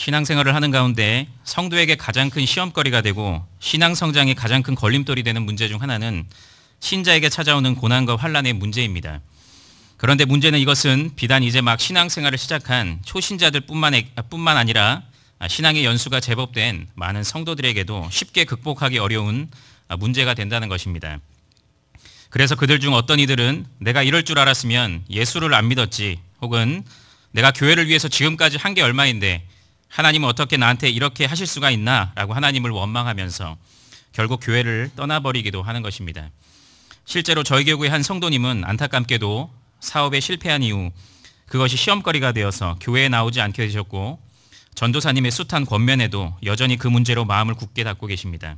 신앙생활을 하는 가운데 성도에게 가장 큰 시험거리가 되고 신앙성장에 가장 큰 걸림돌이 되는 문제 중 하나는 신자에게 찾아오는 고난과 환란의 문제입니다. 그런데 문제는 이것은 비단 이제 막 신앙생활을 시작한 초신자들 뿐만 아니라 신앙의 연수가 제법 된 많은 성도들에게도 쉽게 극복하기 어려운 문제가 된다는 것입니다. 그래서 그들 중 어떤 이들은 내가 이럴 줄 알았으면 예수를 안 믿었지 혹은 내가 교회를 위해서 지금까지 한 게 얼마인데 하나님은 어떻게 나한테 이렇게 하실 수가 있나? 라고 하나님을 원망하면서 결국 교회를 떠나버리기도 하는 것입니다. 실제로 저희 교구의 한 성도님은 안타깝게도 사업에 실패한 이후 그것이 시험거리가 되어서 교회에 나오지 않게 되셨고 전도사님의 숱한 권면에도 여전히 그 문제로 마음을 굳게 닫고 계십니다.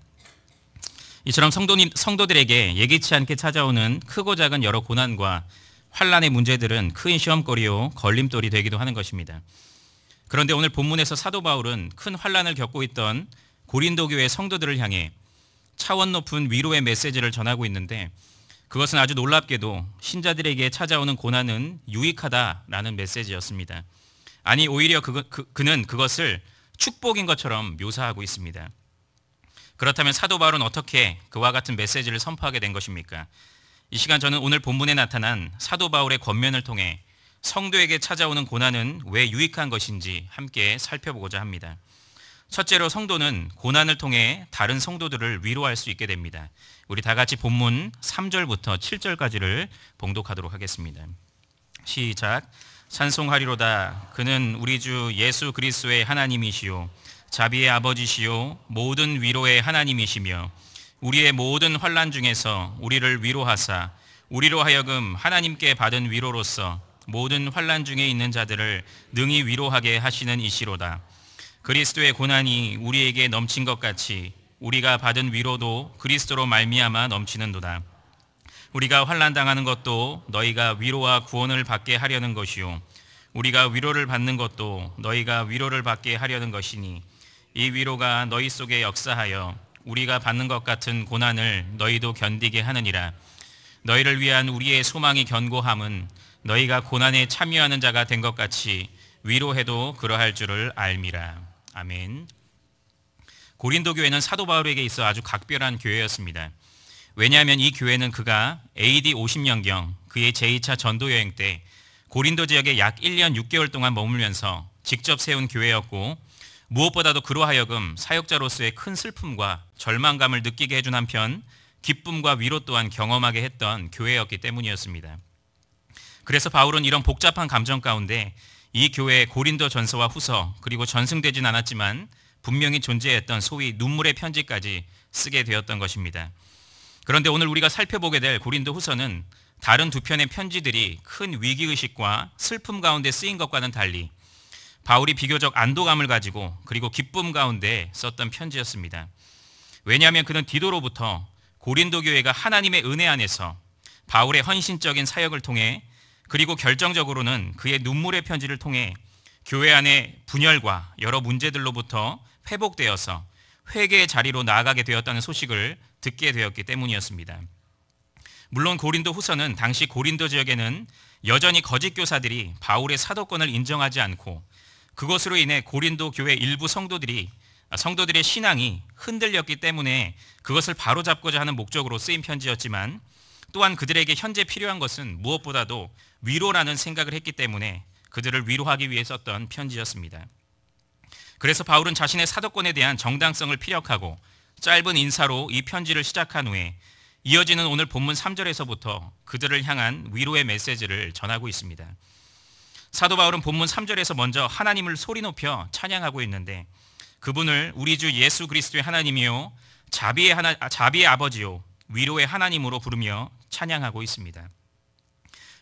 이처럼 성도님, 성도들에게 예기치 않게 찾아오는 크고 작은 여러 고난과 환란의 문제들은 큰 시험거리요 걸림돌이 되기도 하는 것입니다. 그런데 오늘 본문에서 사도 바울은 큰 환란을 겪고 있던 고린도 교회 성도들을 향해 차원 높은 위로의 메시지를 전하고 있는데 그것은 아주 놀랍게도 신자들에게 찾아오는 고난은 유익하다라는 메시지였습니다. 아니 오히려 그, 그, 그는 그것을 축복인 것처럼 묘사하고 있습니다. 그렇다면 사도 바울은 어떻게 그와 같은 메시지를 선포하게 된 것입니까? 이 시간 저는 오늘 본문에 나타난 사도 바울의 권면을 통해 성도에게 찾아오는 고난은 왜 유익한 것인지 함께 살펴보고자 합니다. 첫째로 성도는 고난을 통해 다른 성도들을 위로할 수 있게 됩니다. 우리 다 같이 본문 3절부터 7절까지를 봉독하도록 하겠습니다. 시작. 찬송하리로다. 그는 우리 주 예수 그리스도의 하나님이시요 자비의 아버지시요 모든 위로의 하나님이시며 우리의 모든 환난 중에서 우리를 위로하사 우리로 하여금 하나님께 받은 위로로서 모든 환란 중에 있는 자들을 능히 위로하게 하시는 이시로다. 그리스도의 고난이 우리에게 넘친 것 같이 우리가 받은 위로도 그리스도로 말미암아 넘치는도다. 우리가 환난 당하는 것도 너희가 위로와 구원을 받게 하려는 것이요 우리가 위로를 받는 것도 너희가 위로를 받게 하려는 것이니 이 위로가 너희 속에 역사하여 우리가 받는 것 같은 고난을 너희도 견디게 하느니라 너희를 위한 우리의 소망이 견고함은 너희가 고난에 참여하는 자가 된 것 같이 위로해도 그러할 줄을 알미라. 아멘. 고린도 교회는 사도 바울에게 있어 아주 각별한 교회였습니다. 왜냐하면 이 교회는 그가 AD 50년경 그의 제2차 전도 여행 때 고린도 지역에 약 1년 6개월 동안 머물면서 직접 세운 교회였고 무엇보다도 그로하여금 사역자로서의 큰 슬픔과 절망감을 느끼게 해준 한편 기쁨과 위로 또한 경험하게 했던 교회였기 때문이었습니다. 그래서 바울은 이런 복잡한 감정 가운데 이 교회의 고린도 전서와 후서 그리고 전승되진 않았지만 분명히 존재했던 소위 눈물의 편지까지 쓰게 되었던 것입니다. 그런데 오늘 우리가 살펴보게 될 고린도 후서는 다른 두 편의 편지들이 큰 위기의식과 슬픔 가운데 쓰인 것과는 달리 바울이 비교적 안도감을 가지고 그리고 기쁨 가운데 썼던 편지였습니다. 왜냐하면 그는 디도로부터 고린도 교회가 하나님의 은혜 안에서 바울의 헌신적인 사역을 통해 그리고 결정적으로는 그의 눈물의 편지를 통해 교회 안의 분열과 여러 문제들로부터 회복되어서 회개의 자리로 나아가게 되었다는 소식을 듣게 되었기 때문이었습니다. 물론 고린도 후서는 당시 고린도 지역에는 여전히 거짓 교사들이 바울의 사도권을 인정하지 않고 그것으로 인해 고린도 교회 일부 성도들이 성도들의 신앙이 흔들렸기 때문에 그것을 바로잡고자 하는 목적으로 쓰인 편지였지만 또한 그들에게 현재 필요한 것은 무엇보다도 위로라는 생각을 했기 때문에 그들을 위로하기 위해 썼던 편지였습니다. 그래서 바울은 자신의 사도권에 대한 정당성을 피력하고 짧은 인사로 이 편지를 시작한 후에 이어지는 오늘 본문 3절에서부터 그들을 향한 위로의 메시지를 전하고 있습니다. 사도 바울은 본문 3절에서 먼저 하나님을 소리 높여 찬양하고 있는데 그분을 우리 주 예수 그리스도의 하나님이요 자비의 하나 자비의 아버지요 위로의 하나님으로 부르며 찬양하고 있습니다.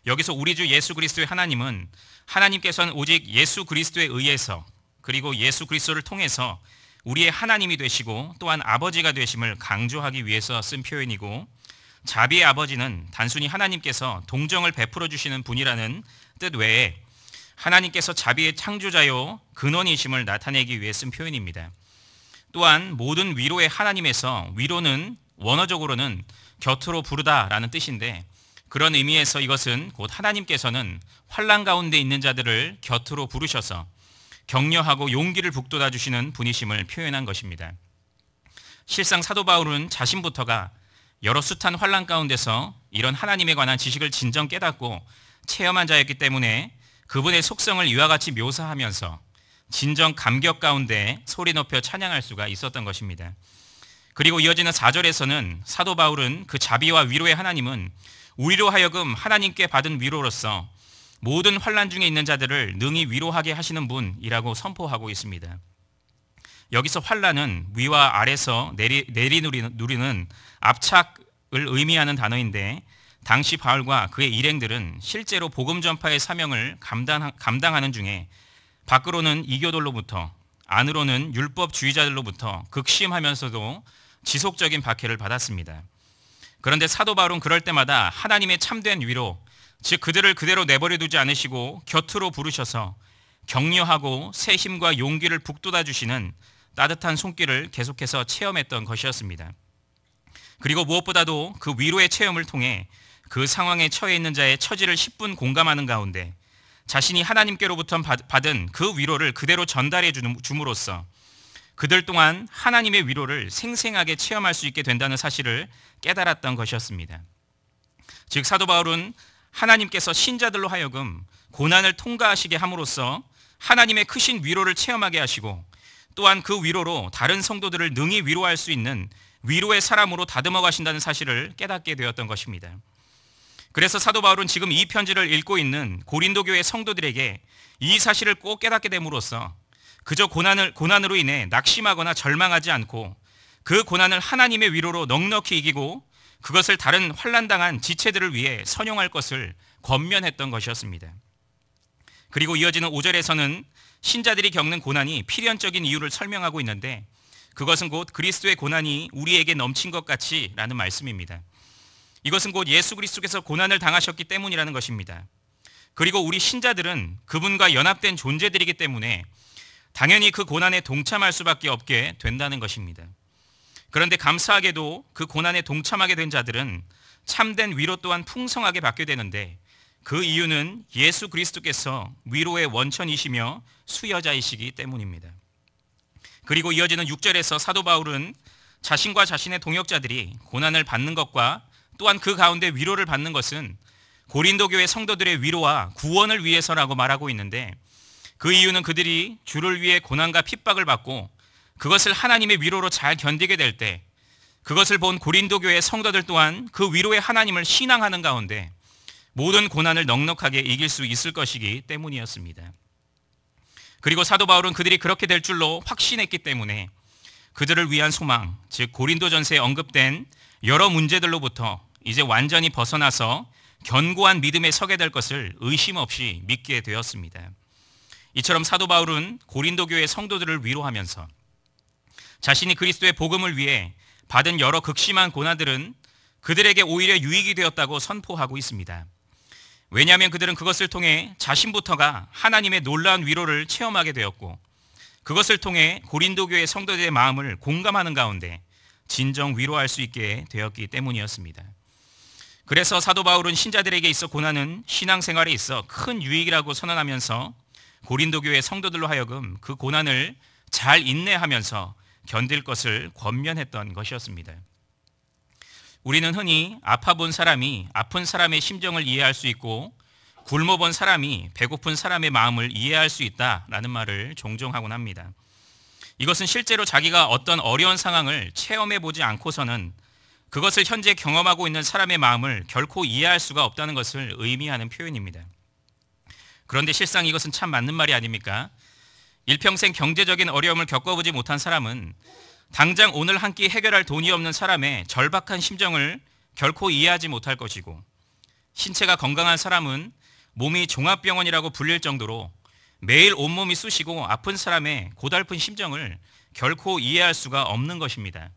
여기서 우리 주 예수 그리스도의 하나님은 하나님께서는 오직 예수 그리스도에 의해서 그리고 예수 그리스도를 통해서 우리의 하나님이 되시고 또한 아버지가 되심을 강조하기 위해서 쓴 표현이고 자비의 아버지는 단순히 하나님께서 동정을 베풀어 주시는 분이라는 뜻 외에 하나님께서 자비의 창조자요 근원이심을 나타내기 위해 쓴 표현입니다. 또한 모든 위로의 하나님에서 위로는 원어적으로는 곁으로 부르다라는 뜻인데 그런 의미에서 이것은 곧 하나님께서는 환란 가운데 있는 자들을 곁으로 부르셔서 격려하고 용기를 북돋아 주시는 분이심을 표현한 것입니다. 실상 사도 바울은 자신부터가 여러 숱한 환란 가운데서 이런 하나님에 관한 지식을 진정 깨닫고 체험한 자였기 때문에 그분의 속성을 이와 같이 묘사하면서 진정 감격 가운데 소리 높여 찬양할 수가 있었던 것입니다. 그리고 이어지는 4절에서는 사도 바울은 그 자비와 위로의 하나님은 우리로 하여금 하나님께 받은 위로로서 모든 환란 중에 있는 자들을 능히 위로하게 하시는 분이라고 선포하고 있습니다. 여기서 환란은 위와 아래서 내리, 내리 누리는 압착을 의미하는 단어인데 당시 바울과 그의 일행들은 실제로 복음 전파의 사명을 감당, 감당하는 중에 밖으로는 이교돌로부터 안으로는 율법주의자들로부터 극심하면서도 지속적인 박해를 받았습니다. 그런데 사도 바울은 그럴 때마다 하나님의 참된 위로, 즉 그들을 그대로 내버려 두지 않으시고 곁으로 부르셔서 격려하고 새 힘과 용기를 북돋아 주시는 따뜻한 손길을 계속해서 체험했던 것이었습니다. 그리고 무엇보다도 그 위로의 체험을 통해 그 상황에 처해 있는 자의 처지를 10분 공감하는 가운데 자신이 하나님께로부터 받은 그 위로를 그대로 전달해 줌으로써 그들 또한 하나님의 위로를 생생하게 체험할 수 있게 된다는 사실을 깨달았던 것이었습니다. 즉 사도 바울은 하나님께서 신자들로 하여금 고난을 통과하시게 함으로써 하나님의 크신 위로를 체험하게 하시고 또한 그 위로로 다른 성도들을 능히 위로할 수 있는 위로의 사람으로 다듬어 가신다는 사실을 깨닫게 되었던 것입니다. 그래서 사도 바울은 지금 이 편지를 읽고 있는 고린도 교회 성도들에게 이 사실을 꼭 깨닫게 됨으로써 그저 고난을 고난으로 인해 낙심하거나 절망하지 않고 그 고난을 하나님의 위로로 넉넉히 이기고 그것을 다른 환란당한 지체들을 위해 선용할 것을 권면했던 것이었습니다. 그리고 이어지는 5절에서는 신자들이 겪는 고난이 필연적인 이유를 설명하고 있는데 그것은 곧 그리스도의 고난이 우리에게 넘친 것 같이라는 말씀입니다. 이것은 곧 예수 그리스도께서 고난을 당하셨기 때문이라는 것입니다. 그리고 우리 신자들은 그분과 연합된 존재들이기 때문에 당연히 그 고난에 동참할 수밖에 없게 된다는 것입니다. 그런데 감사하게도 그 고난에 동참하게 된 자들은 참된 위로 또한 풍성하게 받게 되는데 그 이유는 예수 그리스도께서 위로의 원천이시며 수여자이시기 때문입니다. 그리고 이어지는 6절에서 사도 바울은 자신과 자신의 동역자들이 고난을 받는 것과 또한 그 가운데 위로를 받는 것은 고린도 교회 성도들의 위로와 구원을 위해서라고 말하고 있는데 그 이유는 그들이 주를 위해 고난과 핍박을 받고 그것을 하나님의 위로로 잘 견디게 될 때 그것을 본 고린도 교회 성도들 또한 그 위로의 하나님을 신앙하는 가운데 모든 고난을 넉넉하게 이길 수 있을 것이기 때문이었습니다. 그리고 사도 바울은 그들이 그렇게 될 줄로 확신했기 때문에 그들을 위한 소망, 즉 고린도전서에 언급된 여러 문제들로부터 이제 완전히 벗어나서 견고한 믿음에 서게 될 것을 의심 없이 믿게 되었습니다. 이처럼 사도 바울은 고린도 교회 성도들을 위로하면서 자신이 그리스도의 복음을 위해 받은 여러 극심한 고난들은 그들에게 오히려 유익이 되었다고 선포하고 있습니다. 왜냐하면 그들은 그것을 통해 자신부터가 하나님의 놀라운 위로를 체험하게 되었고 그것을 통해 고린도 교회 성도들의 마음을 공감하는 가운데 진정 위로할 수 있게 되었기 때문이었습니다. 그래서 사도 바울은 신자들에게 있어 고난은 신앙생활에 있어 큰 유익이라고 선언하면서 고린도 교의 성도들로 하여금 그 고난을 잘 인내하면서 견딜 것을 권면했던 것이었습니다. 우리는 흔히 아파 본 사람이 아픈 사람의 심정을 이해할 수 있고 굶어 본 사람이 배고픈 사람의 마음을 이해할 수 있다라는 말을 종종 하곤 합니다. 이것은 실제로 자기가 어떤 어려운 상황을 체험해 보지 않고서는 그것을 현재 경험하고 있는 사람의 마음을 결코 이해할 수가 없다는 것을 의미하는 표현입니다. 그런데 실상 이것은 참 맞는 말이 아닙니까? 일평생 경제적인 어려움을 겪어보지 못한 사람은 당장 오늘 한 끼 해결할 돈이 없는 사람의 절박한 심정을 결코 이해하지 못할 것이고 신체가 건강한 사람은 몸이 종합병원이라고 불릴 정도로 매일 온몸이 쑤시고 아픈 사람의 고달픈 심정을 결코 이해할 수가 없는 것입니다.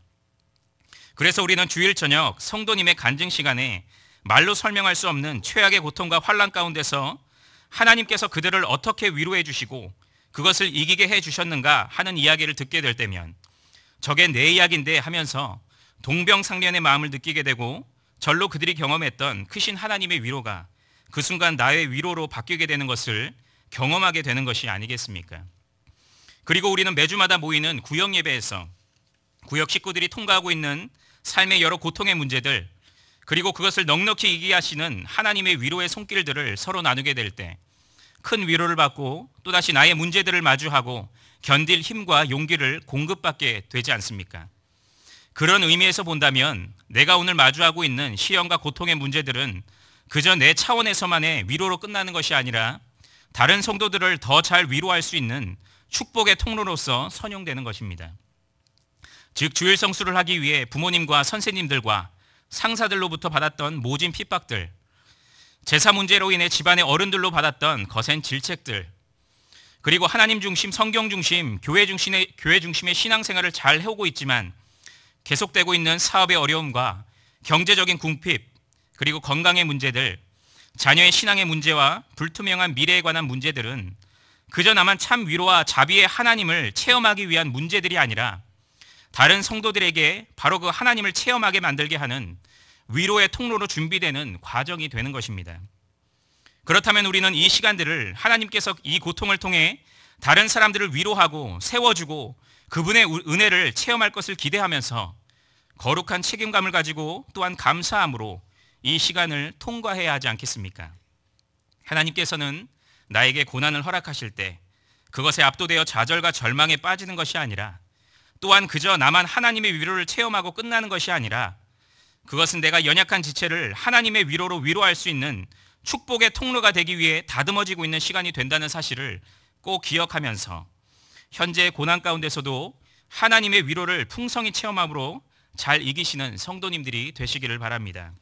그래서 우리는 주일 저녁 성도님의 간증 시간에 말로 설명할 수 없는 최악의 고통과 환란 가운데서 하나님께서 그들을 어떻게 위로해 주시고 그것을 이기게 해 주셨는가 하는 이야기를 듣게 될 때면 저게 내 이야기인데 하면서 동병상련의 마음을 느끼게 되고 절로 그들이 경험했던 크신 하나님의 위로가 그 순간 나의 위로로 바뀌게 되는 것을 경험하게 되는 것이 아니겠습니까? 그리고 우리는 매주마다 모이는 구역 예배에서 구역 식구들이 통과하고 있는 삶의 여러 고통의 문제들, 그리고 그것을 넉넉히 이기하시는 하나님의 위로의 손길들을 서로 나누게 될 때 큰 위로를 받고 또다시 나의 문제들을 마주하고 견딜 힘과 용기를 공급받게 되지 않습니까? 그런 의미에서 본다면 내가 오늘 마주하고 있는 시험과 고통의 문제들은 그저 내 차원에서만의 위로로 끝나는 것이 아니라 다른 성도들을 더 잘 위로할 수 있는 축복의 통로로서 선용되는 것입니다. 즉 주일 성수를 하기 위해 부모님과 선생님들과 상사들로부터 받았던 모진 핍박들, 제사 문제로 인해 집안의 어른들로 받았던 거센 질책들, 그리고 하나님 중심, 성경 중심, 교회 중심의, 교회 중심의 신앙생활을 잘 해오고 있지만 계속되고 있는 사업의 어려움과 경제적인 궁핍, 그리고 건강의 문제들, 자녀의 신앙의 문제와 불투명한 미래에 관한 문제들은 그저 나만 참 위로와 자비의 하나님을 체험하기 위한 문제들이 아니라 다른 성도들에게 바로 그 하나님을 체험하게 만들게 하는 위로의 통로로 준비되는 과정이 되는 것입니다. 그렇다면 우리는 이 시간들을 하나님께서 이 고통을 통해 다른 사람들을 위로하고 세워주고 그분의 은혜를 체험할 것을 기대하면서 거룩한 책임감을 가지고 또한 감사함으로 이 시간을 통과해야 하지 않겠습니까? 하나님께서는 나에게 고난을 허락하실 때 그것에 압도되어 좌절과 절망에 빠지는 것이 아니라 또한 그저 나만 하나님의 위로를 체험하고 끝나는 것이 아니라 그것은 내가 연약한 지체를 하나님의 위로로 위로할 수 있는 축복의 통로가 되기 위해 다듬어지고 있는 시간이 된다는 사실을 꼭 기억하면서 현재 고난 가운데서도 하나님의 위로를 풍성히 체험함으로 잘 이기시는 성도님들이 되시기를 바랍니다.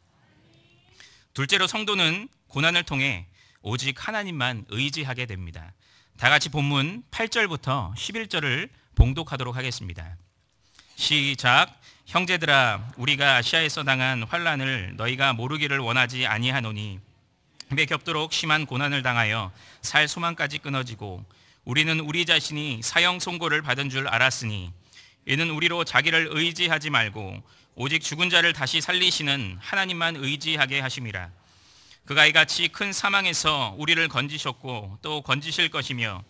둘째로 성도는 고난을 통해 오직 하나님만 의지하게 됩니다. 다 같이 본문 8절부터 11절을 봉독하도록 하겠습니다. 시작 형제들아 우리가 아시아에서 당한 환란을 너희가 모르기를 원하지 아니하노니 입 겹도록 심한 고난을 당하여 살 소망까지 끊어지고 우리는 우리 자신이 사형 선고를 받은 줄 알았으니 이는 우리로 자기를 의지하지 말고 오직 죽은 자를 다시 살리시는 하나님만 의지하게 하심이라 그가 이같이 큰 사망에서 우리를 건지셨고 또 건지실 것이며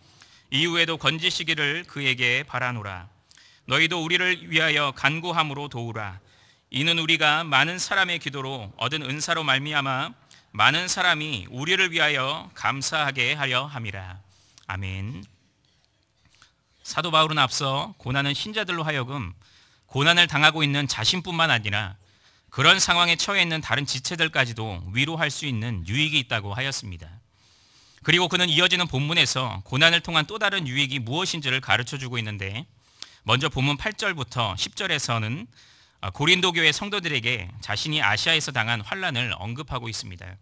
이후에도 건지시기를 그에게 바라노라. 너희도 우리를 위하여 간구함으로 도우라. 이는 우리가 많은 사람의 기도로 얻은 은사로 말미암아 많은 사람이 우리를 위하여 감사하게 하려 함이라. 아멘. 사도 바울은 앞서 고난은 신자들로 하여금 고난을 당하고 있는 자신뿐만 아니라 그런 상황에 처해 있는 다른 지체들까지도 위로할 수 있는 유익이 있다고 하였습니다. 그리고 그는 이어지는 본문에서 고난을 통한 또 다른 유익이 무엇인지를 가르쳐 주고 있는데 먼저 본문 8절부터 10절에서는 아, 고린도 교회 성도들에게 자신이 아시아에서 당한 환란을 언급하고 있습니다.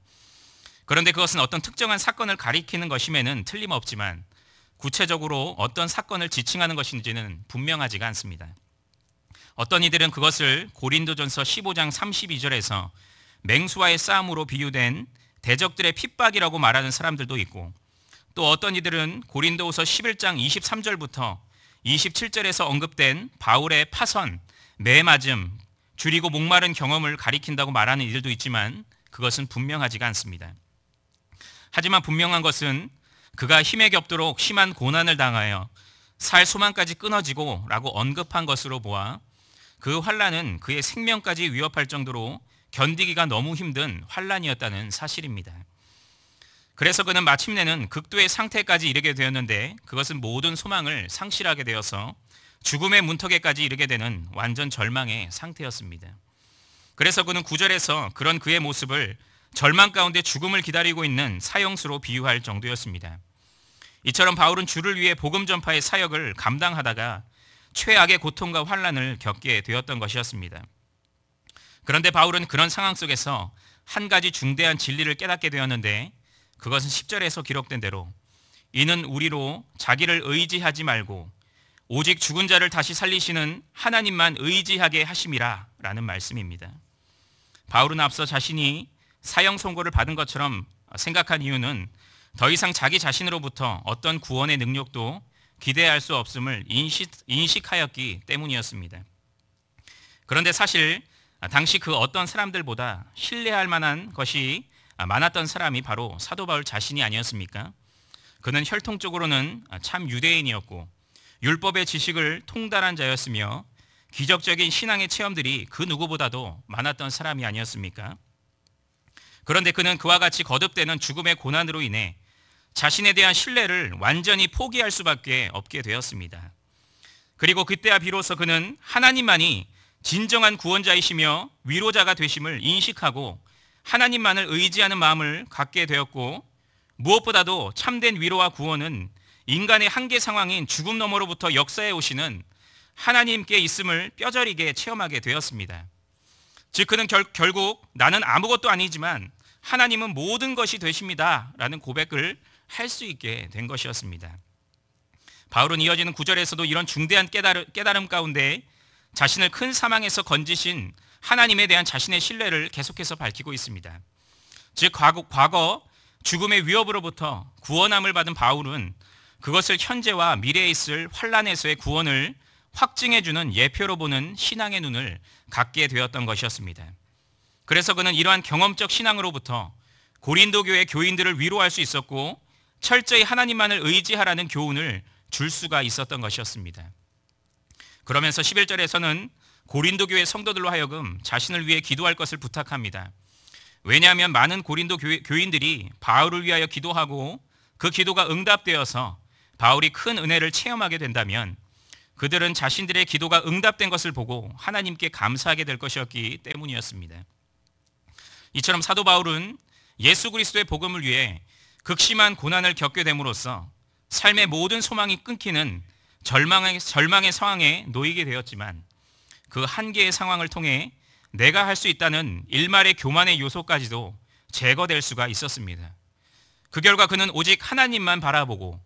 그런데 그것은 어떤 특정한 사건을 가리키는 것임에는 틀림없지만 구체적으로 어떤 사건을 지칭하는 것인지는 분명하지가 않습니다. 어떤 이들은 그것을 고린도전서 15장 32절에서 맹수와의 싸움으로 비유된 대적들의 핍박이라고 말하는 사람들도 있고 또 어떤 이들은 고린도후서 11장 23절부터 27절에서 언급된 바울의 파선, 매맞음, 줄이고 목마른 경험을 가리킨다고 말하는 이들도 있지만 그것은 분명하지가 않습니다. 하지만 분명한 것은 그가 힘에 겹도록 심한 고난을 당하여 살 소망까지 끊어지고 라고 언급한 것으로 보아 그 환란은 그의 생명까지 위협할 정도로 견디기가 너무 힘든 환란이었다는 사실입니다. 그래서 그는 마침내는 극도의 상태까지 이르게 되었는데 그것은 모든 소망을 상실하게 되어서 죽음의 문턱에까지 이르게 되는 완전 절망의 상태였습니다. 그래서 그는 구절에서 그런 그의 모습을 절망 가운데 죽음을 기다리고 있는 사형수로 비유할 정도였습니다. 이처럼 바울은 주를 위해 복음 전파의 사역을 감당하다가 최악의 고통과 환란을 겪게 되었던 것이었습니다. 그런데 바울은 그런 상황 속에서 한 가지 중대한 진리를 깨닫게 되었는데 그것은 10절에서 기록된 대로 이는 우리로 자기를 의지하지 말고 오직 죽은 자를 다시 살리시는 하나님만 의지하게 하심이라 라는 말씀입니다. 바울은 앞서 자신이 사형 선고를 받은 것처럼 생각한 이유는 더 이상 자기 자신으로부터 어떤 구원의 능력도 기대할 수 없음을 인식, 인식하였기 때문이었습니다. 그런데 사실 아, 당시 그 어떤 사람들보다 신뢰할 만한 것이 아, 많았던 사람이 바로 사도 바울 자신이 아니었습니까? 그는 혈통적으로는 아, 참 유대인이었고 율법의 지식을 통달한 자였으며 기적적인 신앙의 체험들이 그 누구보다도 많았던 사람이 아니었습니까? 그런데 그는 그와 같이 거듭되는 죽음의 고난으로 인해 자신에 대한 신뢰를 완전히 포기할 수밖에 없게 되었습니다. 그리고 그때야 비로소 그는 하나님만이 진정한 구원자이시며 위로자가 되심을 인식하고 하나님만을 의지하는 마음을 갖게 되었고 무엇보다도 참된 위로와 구원은 인간의 한계 상황인 죽음 너머로부터 역사에 오시는 하나님께 있음을 뼈저리게 체험하게 되었습니다. 즉 그는 결, 결국 나는 아무것도 아니지만 하나님은 모든 것이 되십니다. 라는 고백을 할 수 있게 된 것이었습니다. 바울은 이어지는 구절에서도 이런 중대한 깨달음, 깨달음 가운데 자신을 큰 사망에서 건지신 하나님에 대한 자신의 신뢰를 계속해서 밝히고 있습니다. 즉 과거, 과거 죽음의 위협으로부터 구원함을 받은 바울은 그것을 현재와 미래에 있을 환란에서의 구원을 확증해 주는 예표로 보는 신앙의 눈을 갖게 되었던 것이었습니다. 그래서 그는 이러한 경험적 신앙으로부터 고린도 교의 교인들을 위로할 수 있었고 철저히 하나님만을 의지하라는 교훈을 줄 수가 있었던 것이었습니다. 그러면서 11절에서는 고린도 교회 성도들로 하여금 자신을 위해 기도할 것을 부탁합니다. 왜냐하면 많은 고린도 교인들이 회교 바울을 위하여 기도하고 그 기도가 응답되어서 바울이 큰 은혜를 체험하게 된다면 그들은 자신들의 기도가 응답된 것을 보고 하나님께 감사하게 될 것이었기 때문이었습니다. 이처럼 사도 바울은 예수 그리스도의 복음을 위해 극심한 고난을 겪게 됨으로써 삶의 모든 소망이 끊기는 절망의, 절망의 상황에 놓이게 되었지만 그 한계의 상황을 통해 내가 할 수 있다는 일말의 교만의 요소까지도 제거될 수가 있었습니다. 그 결과 그는 오직 하나님만 바라보고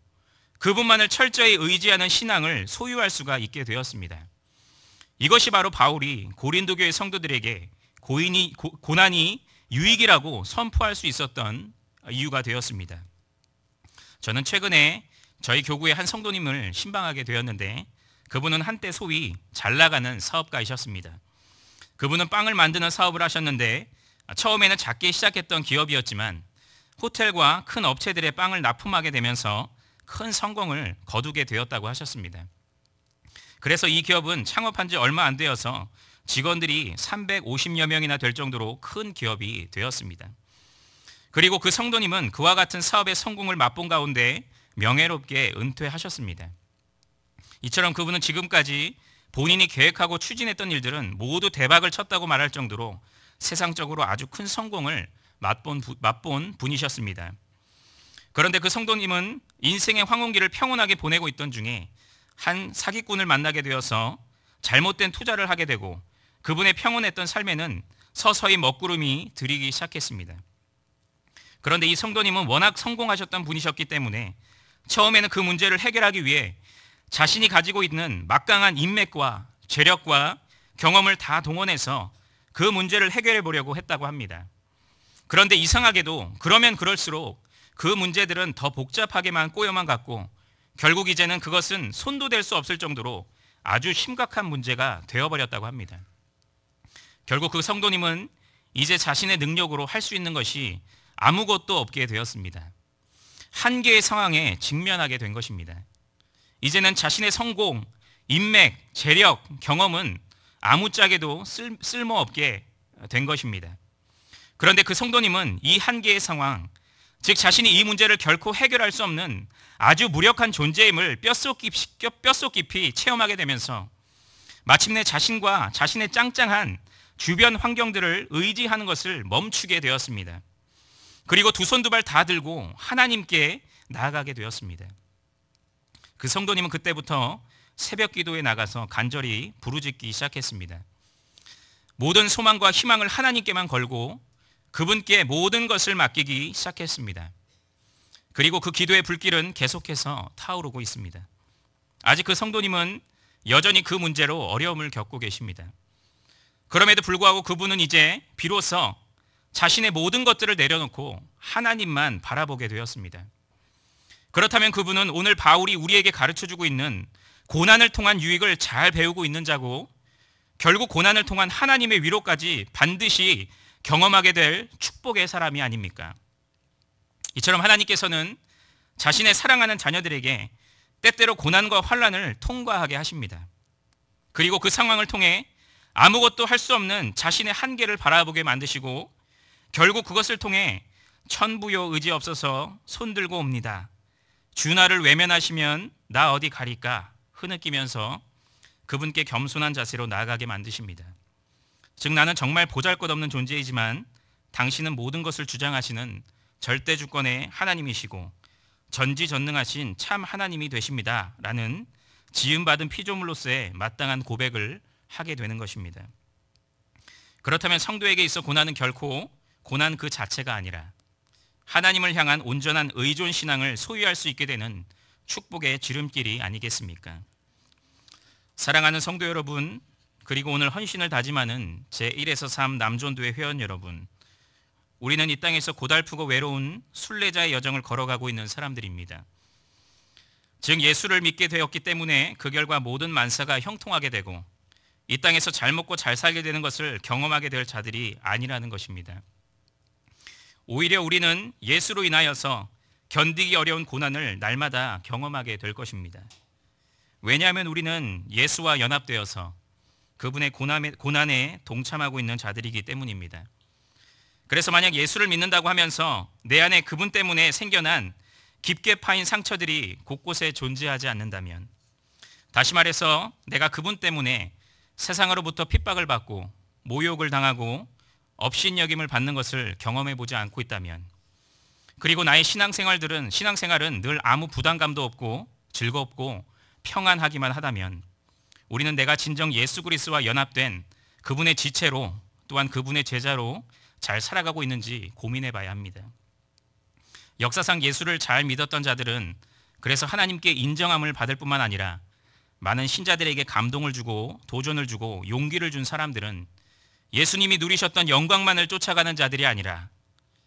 그분만을 철저히 의지하는 신앙을 소유할 수가 있게 되었습니다. 이것이 바로 바울이 고린도교의 성도들에게 고인이, 고, 고난이 유익이라고 선포할 수 있었던 이유가 되었습니다. 저는 최근에 저희 교구의 한 성도님을 신방하게 되었는데 그분은 한때 소위 잘 나가는 사업가이셨습니다. 그분은 빵을 만드는 사업을 하셨는데 처음에는 작게 시작했던 기업이었지만 호텔과 큰 업체들의 빵을 납품하게 되면서 큰 성공을 거두게 되었다고 하셨습니다. 그래서 이 기업은 창업한 지 얼마 안 되어서 직원들이 350여 명이나 될 정도로 큰 기업이 되었습니다. 그리고 그 성도님은 그와 같은 사업의 성공을 맛본 가운데 명예롭게 은퇴하셨습니다. 이처럼 그분은 지금까지 본인이 계획하고 추진했던 일들은 모두 대박을 쳤다고 말할 정도로 세상적으로 아주 큰 성공을 맛본, 부, 맛본 분이셨습니다. 그런데 그 성도님은 인생의 황혼기를 평온하게 보내고 있던 중에 한 사기꾼을 만나게 되어서 잘못된 투자를 하게 되고 그분의 평온했던 삶에는 서서히 먹구름이 들이기 시작했습니다. 그런데 이 성도님은 워낙 성공하셨던 분이셨기 때문에 처음에는 그 문제를 해결하기 위해 자신이 가지고 있는 막강한 인맥과 재력과 경험을 다 동원해서 그 문제를 해결해 보려고 했다고 합니다. 그런데 이상하게도 그러면 그럴수록 그 문제들은 더 복잡하게만 꼬여만 갔고 결국 이제는 그것은 손도 댈 수 없을 정도로 아주 심각한 문제가 되어버렸다고 합니다. 결국 그 성도님은 이제 자신의 능력으로 할 수 있는 것이 아무것도 없게 되었습니다. 한계의 상황에 직면하게 된 것입니다. 이제는 자신의 성공, 인맥, 재력, 경험은 아무짝에도 쓸, 쓸모없게 된 것입니다. 그런데 그 성도님은 이 한계의 상황, 즉 자신이 이 문제를 결코 해결할 수 없는 아주 무력한 존재임을 뼛속 깊이, 뼛속 깊이 체험하게 되면서 마침내 자신과 자신의 짱짱한 주변 환경들을 의지하는 것을 멈추게 되었습니다. 그리고 두 손 두 발 다 들고 하나님께 나아가게 되었습니다. 그 성도님은 그때부터 새벽 기도에 나가서 간절히 부르짖기 시작했습니다. 모든 소망과 희망을 하나님께만 걸고 그분께 모든 것을 맡기기 시작했습니다. 그리고 그 기도의 불길은 계속해서 타오르고 있습니다. 아직 그 성도님은 여전히 그 문제로 어려움을 겪고 계십니다. 그럼에도 불구하고 그분은 이제 비로소 자신의 모든 것들을 내려놓고 하나님만 바라보게 되었습니다. 그렇다면 그분은 오늘 바울이 우리에게 가르쳐 주고 있는 고난을 통한 유익을 잘 배우고 있는 자고 결국 고난을 통한 하나님의 위로까지 반드시 경험하게 될 축복의 사람이 아닙니까? 이처럼 하나님께서는 자신의 사랑하는 자녀들에게 때때로 고난과 환란을 통과하게 하십니다. 그리고 그 상황을 통해 아무것도 할 수 없는 자신의 한계를 바라보게 만드시고 결국 그것을 통해 천부요 의지 없어서 손들고 옵니다. 주 나를 외면하시면 나 어디 가릴까 흐느끼면서 그분께 겸손한 자세로 나아가게 만드십니다. 즉 나는 정말 보잘것없는 존재이지만 당신은 모든 것을 주장하시는 절대 주권의 하나님이시고 전지전능하신 참 하나님이 되십니다라는 지음받은 피조물로서의 마땅한 고백을 하게 되는 것입니다. 그렇다면 성도에게 있어 고난은 결코 고난 그 자체가 아니라 하나님을 향한 온전한 의존 신앙을 소유할 수 있게 되는 축복의 지름길이 아니겠습니까? 사랑하는 성도 여러분, 그리고 오늘 헌신을 다짐하는 제1에서 3 남존도의 회원 여러분, 우리는 이 땅에서 고달프고 외로운 순례자의 여정을 걸어가고 있는 사람들입니다. 즉 예수를 믿게 되었기 때문에 그 결과 모든 만사가 형통하게 되고 이 땅에서 잘 먹고 잘 살게 되는 것을 경험하게 될 자들이 아니라는 것입니다. 오히려 우리는 예수로 인하여서 견디기 어려운 고난을 날마다 경험하게 될 것입니다. 왜냐하면 우리는 예수와 연합되어서 그분의 고난에, 고난에 동참하고 있는 자들이기 때문입니다. 그래서 만약 예수를 믿는다고 하면서 내 안에 그분 때문에 생겨난 깊게 파인 상처들이 곳곳에 존재하지 않는다면 다시 말해서 내가 그분 때문에 세상으로부터 핍박을 받고 모욕을 당하고 업신여김을 받는 것을 경험해 보지 않고 있다면 그리고 나의 신앙생활들은 신앙생활은 늘 아무 부담감도 없고 즐겁고 평안하기만 하다면 우리는 내가 진정 예수 그리스도와 연합된 그분의 지체로 또한 그분의 제자로 잘 살아가고 있는지 고민해 봐야 합니다. 역사상 예수를 잘 믿었던 자들은 그래서 하나님께 인정함을 받을 뿐만 아니라 많은 신자들에게 감동을 주고 도전을 주고 용기를 준 사람들은 예수님이 누리셨던 영광만을 쫓아가는 자들이 아니라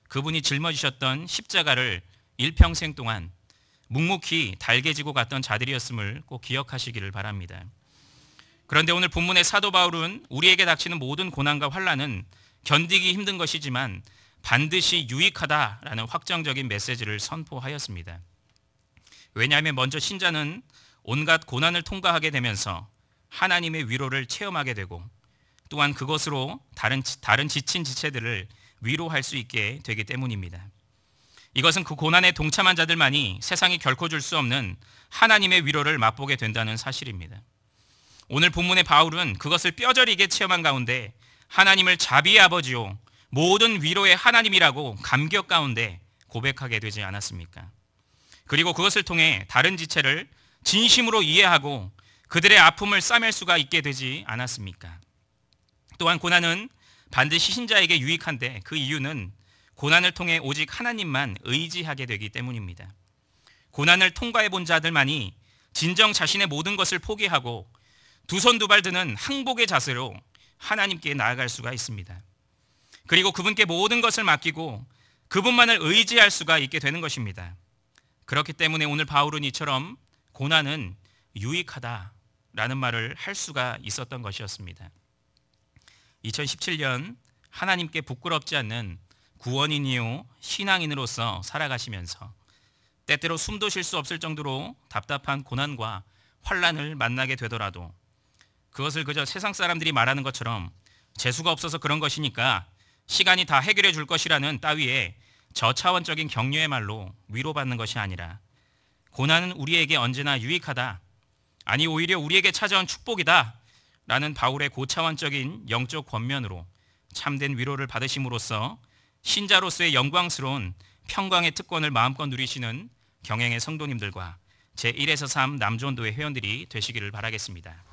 그분이 짊어지셨던 십자가를 일평생 동안 묵묵히 달개지고 갔던 자들이었음을 꼭 기억하시기를 바랍니다. 그런데 오늘 본문의 사도 바울은 우리에게 닥치는 모든 고난과 환란은 견디기 힘든 것이지만 반드시 유익하다라는 확정적인 메시지를 선포하였습니다. 왜냐하면 먼저 신자는 온갖 고난을 통과하게 되면서 하나님의 위로를 체험하게 되고 또한 그것으로 다른, 다른 지친 지체들을 위로할 수 있게 되기 때문입니다. 이것은 그 고난에 동참한 자들만이 세상이 결코 줄 수 없는 하나님의 위로를 맛보게 된다는 사실입니다. 오늘 본문의 바울은 그것을 뼈저리게 체험한 가운데 하나님을 자비의 아버지요 모든 위로의 하나님이라고 감격 가운데 고백하게 되지 않았습니까? 그리고 그것을 통해 다른 지체를 진심으로 이해하고 그들의 아픔을 싸맬 수가 있게 되지 않았습니까? 또한 고난은 반드시 신자에게 유익한데 그 이유는 고난을 통해 오직 하나님만 의지하게 되기 때문입니다. 고난을 통과해 본 자들만이 진정 자신의 모든 것을 포기하고 두 손 두 발 드는 항복의 자세로 하나님께 나아갈 수가 있습니다. 그리고 그분께 모든 것을 맡기고 그분만을 의지할 수가 있게 되는 것입니다. 그렇기 때문에 오늘 바울은 이처럼 고난은 유익하다라는 말을 할 수가 있었던 것이었습니다. 2017년 하나님께 부끄럽지 않는 구원인이요 신앙인으로서 살아가시면서 때때로 숨도 쉴 수 없을 정도로 답답한 고난과 환란을 만나게 되더라도 그것을 그저 세상 사람들이 말하는 것처럼 재수가 없어서 그런 것이니까 시간이 다 해결해 줄 것이라는 따위에 저차원적인 격려의 말로 위로받는 것이 아니라 고난은 우리에게 언제나 유익하다 아니 오히려 우리에게 찾아온 축복이다 라는 바울의 고차원적인 영적 권면으로 참된 위로를 받으심으로써 신자로서의 영광스러운 평강의 특권을 마음껏 누리시는 경행의 성도님들과 제1에서 3 남존도의 회원들이 되시기를 바라겠습니다.